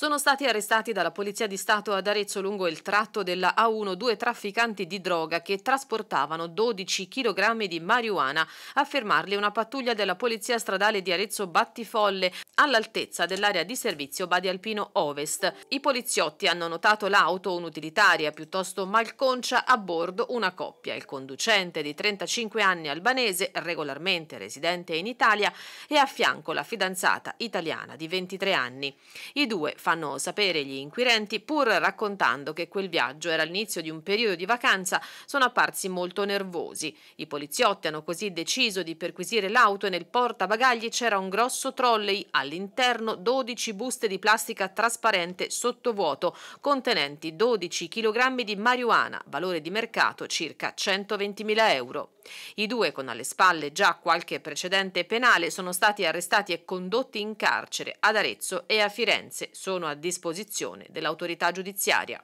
Sono stati arrestati dalla Polizia di Stato ad Arezzo lungo il tratto della A1 due trafficanti di droga che trasportavano 12 kg di marijuana, a fermarli una pattuglia della Polizia Stradale di Arezzo Battifolle all'altezza dell'area di servizio Badi Alpino Ovest. I poliziotti hanno notato l'auto unutilitaria piuttosto malconcia a bordo una coppia, il conducente di 35 anni albanese regolarmente residente in Italia e a fianco la fidanzata italiana di 23 anni. I due fanno fanno sapere gli inquirenti, pur raccontando che quel viaggio era l'inizio di un periodo di vacanza, sono apparsi molto nervosi. I poliziotti hanno così deciso di perquisire l'auto e nel portabagagli c'era un grosso trolley, all'interno 12 buste di plastica trasparente sottovuoto, contenenti 12 kg di marijuana, valore di mercato circa 120.000 euro. I due, con alle spalle già qualche precedente penale, sono stati arrestati e condotti in carcere ad Arezzo e a Firenze. Sono a disposizione dell'autorità giudiziaria.